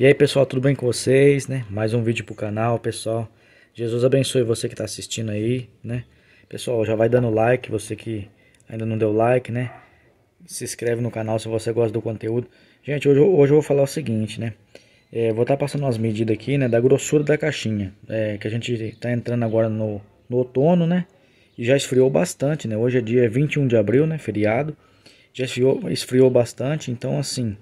E aí pessoal, tudo bem com vocês, né? Mais um vídeo pro canal, pessoal. Jesus abençoe você que tá assistindo aí, né? Pessoal, já vai dando like, você que ainda não deu like, né? Se inscreve no canal se você gosta do conteúdo. Gente, hoje, hoje eu vou falar o seguinte, né? É, vou estar tá passando umas medidas aqui, né? Da grossura da caixinha. É, que a gente tá entrando agora no, no outono, né? E já esfriou bastante, né? Hoje é dia 21 de abril, né? Feriado. Já esfriou, esfriou bastante, então assim...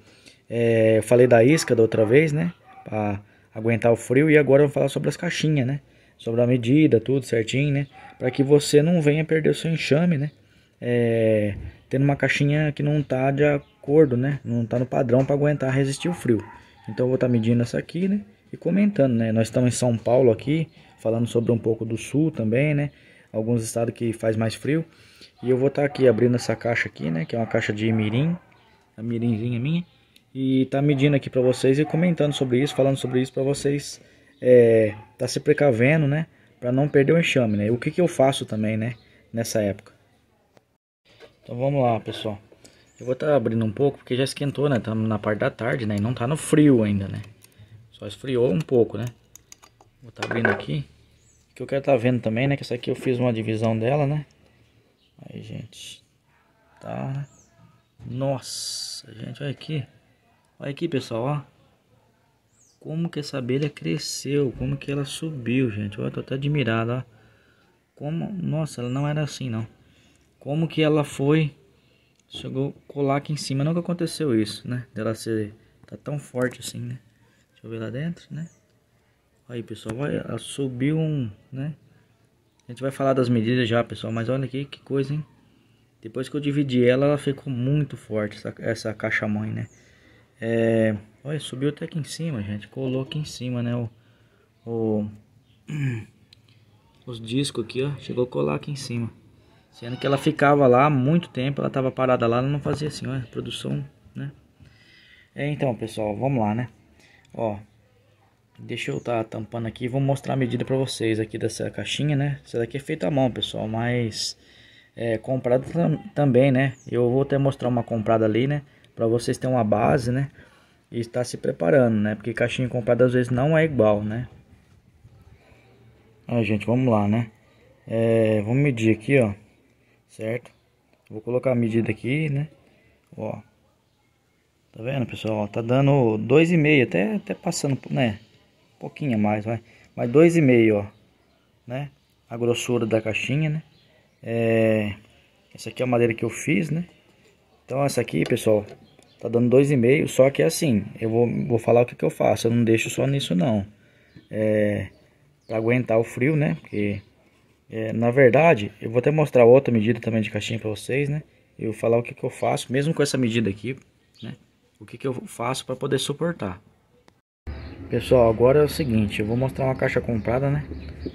É, eu falei da isca da outra vez, né? Pra aguentar o frio. E agora eu vou falar sobre as caixinhas, né? Sobre a medida, tudo certinho, né? Para que você não venha perder o seu enxame, né? É, tendo uma caixinha que não tá de acordo, né? Não tá no padrão para aguentar resistir o frio. Então eu vou estar tá medindo essa aqui, né? E comentando, né? Nós estamos em São Paulo aqui, falando sobre um pouco do sul também, né? Alguns estados que faz mais frio. E eu vou estar tá aqui abrindo essa caixa aqui, né? Que é uma caixa de mirim, a mirinzinha minha e tá medindo aqui para vocês e comentando sobre isso, falando sobre isso para vocês é, tá se precavendo, né, para não perder o enxame, né? O que que eu faço também, né, nessa época. Então vamos lá, pessoal. Eu vou estar tá abrindo um pouco porque já esquentou, né? Estamos na parte da tarde, né? E não tá no frio ainda, né? Só esfriou um pouco, né? Vou estar tá abrindo aqui. O que eu quero estar tá vendo também, né? Que essa aqui eu fiz uma divisão dela, né? Aí, gente. Tá. Nossa, gente, olha aqui. Olha aqui, pessoal, ó. Como que essa abelha cresceu, como que ela subiu, gente. Olha, tô até admirado, ó. Como, nossa, ela não era assim, não. Como que ela foi, chegou colar aqui em cima. Nunca aconteceu isso, né? Dela ser, tá tão forte assim, né? Deixa eu ver lá dentro, né? Aí, pessoal, olha, ela subiu um, né? A gente vai falar das medidas já, pessoal, mas olha aqui que coisa, hein? Depois que eu dividi ela, ela ficou muito forte, essa, essa caixa-mãe, né? É, olha, subiu até aqui em cima, gente. Colou aqui em cima, né? O, o, os discos aqui, ó. Chegou a colar aqui em cima. Sendo que ela ficava lá há muito tempo, ela tava parada lá, ela não fazia assim, ó. Produção, né? É, então, pessoal, vamos lá, né? Ó, deixa eu tá tampando aqui. Vou mostrar a medida pra vocês aqui dessa caixinha, né? Essa daqui é feita à mão, pessoal, mas... É, comprada tam também, né? Eu vou até mostrar uma comprada ali, né? para vocês terem uma base, né? E estar se preparando, né? Porque caixinha comprada às vezes não é igual, né? Ah, gente, vamos lá, né? É, vamos medir aqui, ó. Certo? Vou colocar a medida aqui, né? Ó. Tá vendo, pessoal? tá dando 2,5, até, até passando, né? Um pouquinho a mais, vai. Mas 2,5, ó. Né? A grossura da caixinha, né? É... Essa aqui é a madeira que eu fiz, né? Então essa aqui, pessoal, tá dando 2,5, só que é assim, eu vou, vou falar o que, que eu faço, eu não deixo só nisso não. É, para aguentar o frio, né? Porque, é, na verdade, eu vou até mostrar outra medida também de caixinha para vocês, né? Eu vou falar o que, que eu faço, mesmo com essa medida aqui, né? O que, que eu faço para poder suportar. Pessoal, agora é o seguinte, eu vou mostrar uma caixa comprada, né?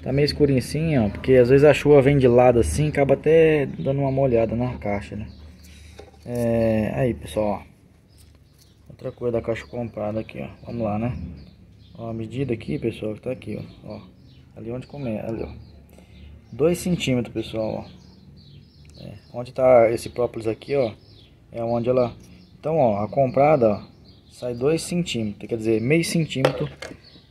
Tá meio escurinho assim, ó, porque às vezes a chuva vem de lado assim, acaba até dando uma molhada na caixa, né? É, aí pessoal, ó. outra coisa da caixa comprada aqui, ó. Vamos lá, né? Ó, a medida aqui, pessoal, que tá aqui, ó. ó ali onde começa, ali, ó. 2 centímetros, pessoal, ó. É, onde tá esse própolis aqui, ó. É onde ela... Então, ó, a comprada, ó, sai 2 centímetros, quer dizer, meio centímetro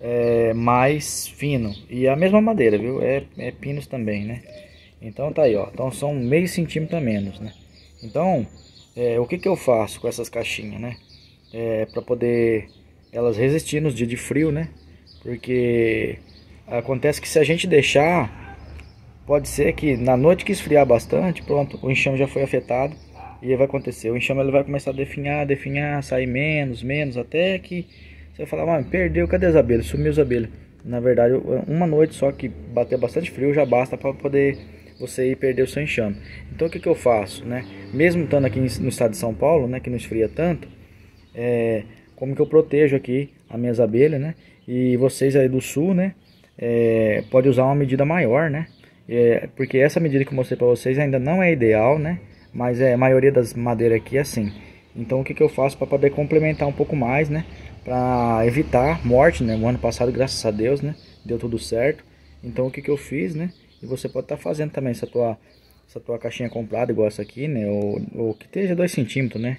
é, mais fino. E a mesma madeira, viu? É, é pinos também, né? Então tá aí, ó. Então são meio centímetro a menos, né? Então, é, o que, que eu faço com essas caixinhas, né? É, para poder elas resistir nos dias de frio, né? Porque acontece que se a gente deixar, pode ser que na noite que esfriar bastante, pronto, o enxame já foi afetado e vai acontecer. O enxame ele vai começar a definhar, definhar, sair menos, menos, até que você vai falar, mano, perdeu, cadê as abelhas? Sumiu as abelhas. Na verdade, uma noite só que bater bastante frio já basta para poder você perdeu seu enxame. Então o que, que eu faço, né? Mesmo estando aqui no estado de São Paulo, né, que não esfria tanto, é, como que eu protejo aqui as minhas abelhas, né? E vocês aí do sul, né, é, pode usar uma medida maior, né? É, porque essa medida que eu mostrei para vocês ainda não é ideal, né? Mas é, a maioria das madeiras aqui é assim. Então o que, que eu faço para poder complementar um pouco mais, né? Para evitar morte, né? O ano passado, graças a Deus, né? Deu tudo certo. Então o que, que eu fiz, né? E você pode estar tá fazendo também essa tua, essa tua caixinha comprada, igual essa aqui, né? Ou, ou que esteja 2 centímetros, né?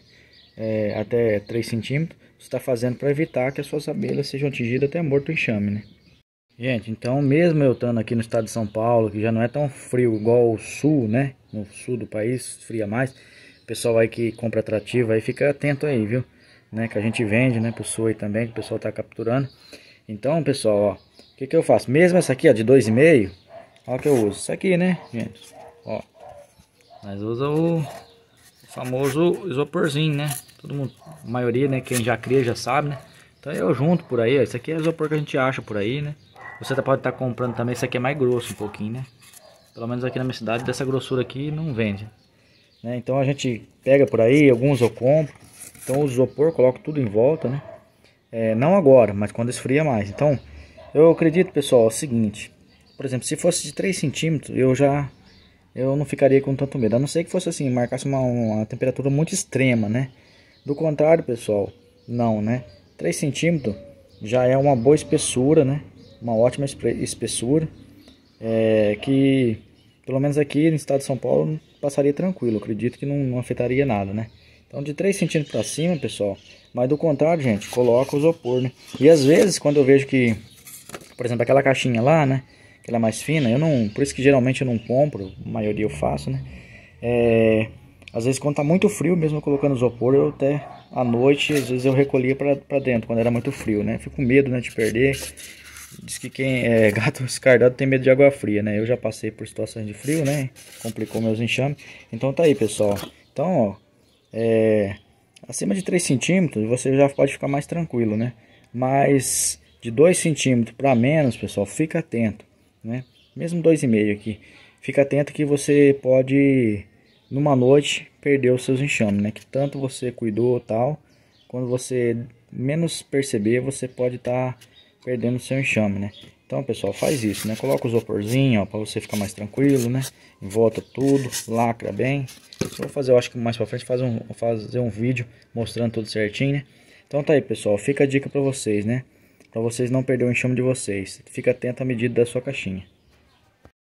É, até 3 centímetros. Você está fazendo para evitar que as suas abelhas sejam atingidas até morto enxame, né? Gente, então mesmo eu estando aqui no estado de São Paulo, que já não é tão frio igual o sul, né? No sul do país, fria mais. O pessoal aí que compra atrativo aí, fica atento aí, viu? Né? Que a gente vende, né? Pro sul aí também, que o pessoal tá capturando. Então, pessoal, ó. O que que eu faço? Mesmo essa aqui, ó, de 2,5, Olha o que eu uso. Isso aqui, né, gente? Ó. Nós usa o famoso isoporzinho, né? Todo mundo, a maioria, né? Quem já cria já sabe, né? Então eu junto por aí, ó. Isso aqui é isopor que a gente acha por aí, né? Você tá, pode estar tá comprando também, isso aqui é mais grosso um pouquinho, né? Pelo menos aqui na minha cidade, dessa grossura aqui, não vende. Né? Então a gente pega por aí, alguns eu compro. Então o isopor, coloco tudo em volta, né? É, não agora, mas quando esfria mais. Então, eu acredito, pessoal, é o seguinte. Por exemplo, se fosse de 3 centímetros, eu já eu não ficaria com tanto medo. A não ser que fosse assim, marcasse uma, uma temperatura muito extrema, né? Do contrário, pessoal, não, né? 3 centímetros já é uma boa espessura, né? Uma ótima espessura. É, que, pelo menos aqui no estado de São Paulo, passaria tranquilo. Acredito que não, não afetaria nada, né? Então, de 3 centímetros para cima, pessoal. Mas do contrário, gente, coloca o isopor, né? E às vezes, quando eu vejo que, por exemplo, aquela caixinha lá, né? que ela é mais fina. Eu não, por isso que geralmente eu não compro, a maioria eu faço, né? É, às vezes quando tá muito frio, mesmo colocando isopor, eu até à noite, às vezes eu recolhia para dentro quando era muito frio, né? Fico com medo, né, de perder. Diz que quem é gato escardado tem medo de água fria, né? Eu já passei por situações de frio, né? Complicou meus enxames. Então tá aí, pessoal. Então, ó, é, acima de 3 centímetros você já pode ficar mais tranquilo, né? Mas de 2 centímetros para menos, pessoal, fica atento né? Mesmo 2,5 aqui. Fica atento que você pode, numa noite, perder os seus enxames, né? Que tanto você cuidou tal, quando você menos perceber, você pode estar tá perdendo o seu enxame, né? Então, pessoal, faz isso, né? Coloca o isoporzinho, ó, pra você ficar mais tranquilo, né? Volta tudo, lacra bem. Vou fazer, eu acho que mais pra frente, fazer um, fazer um vídeo mostrando tudo certinho, né? Então tá aí, pessoal. Fica a dica pra vocês, né? Para então vocês não perderem o enxame de vocês. Fica atento à medida da sua caixinha.